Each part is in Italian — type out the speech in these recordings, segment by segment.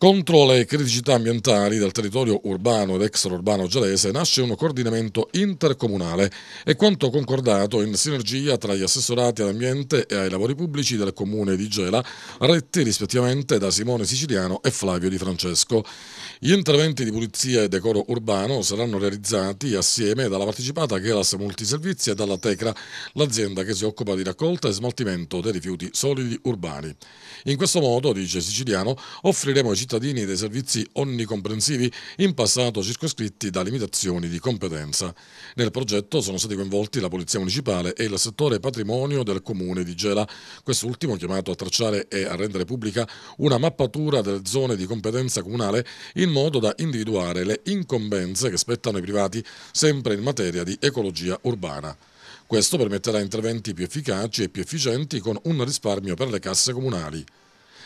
Contro le criticità ambientali del territorio urbano ed extraurbano gelese nasce un coordinamento intercomunale e quanto concordato in sinergia tra gli assessorati all'ambiente e ai lavori pubblici del comune di Gela, retti rispettivamente da Simone Siciliano e Flavio Di Francesco. Gli interventi di pulizia e decoro urbano saranno realizzati assieme dalla partecipata Gelas Multiservizi e dalla Tecra, l'azienda che si occupa di raccolta e smaltimento dei rifiuti solidi urbani. In questo modo, dice Siciliano, offriremo ai cittadini cittadini dei servizi onnicomprensivi in passato circoscritti da limitazioni di competenza. Nel progetto sono stati coinvolti la Polizia Municipale e il settore patrimonio del Comune di Gela, quest'ultimo chiamato a tracciare e a rendere pubblica una mappatura delle zone di competenza comunale in modo da individuare le incombenze che spettano ai privati sempre in materia di ecologia urbana. Questo permetterà interventi più efficaci e più efficienti con un risparmio per le casse comunali.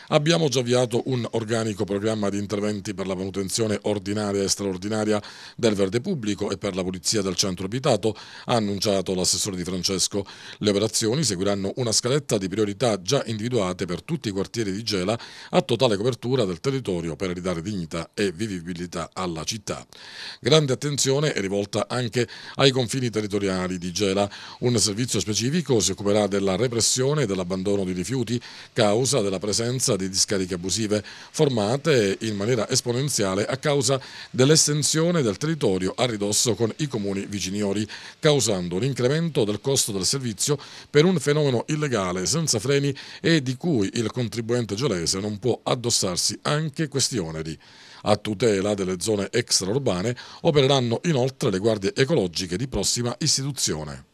Abbiamo già avviato un organico programma di interventi per la manutenzione ordinaria e straordinaria del verde pubblico e per la pulizia del centro abitato, ha annunciato l'assessore Di Francesco. Le operazioni seguiranno una scaletta di priorità già individuate per tutti i quartieri di Gela a totale copertura del territorio per ridare dignità e vivibilità alla città. Grande attenzione è rivolta anche ai confini territoriali di Gela. Un servizio specifico si occuperà della repressione e dell'abbandono di rifiuti causa della presenza di di discariche abusive formate in maniera esponenziale a causa dell'estensione del territorio a ridosso con i comuni viciniori, causando un incremento del costo del servizio per un fenomeno illegale senza freni e di cui il contribuente gelese non può addossarsi anche questi oneri. A tutela delle zone extraurbane opereranno inoltre le guardie ecologiche di prossima istituzione.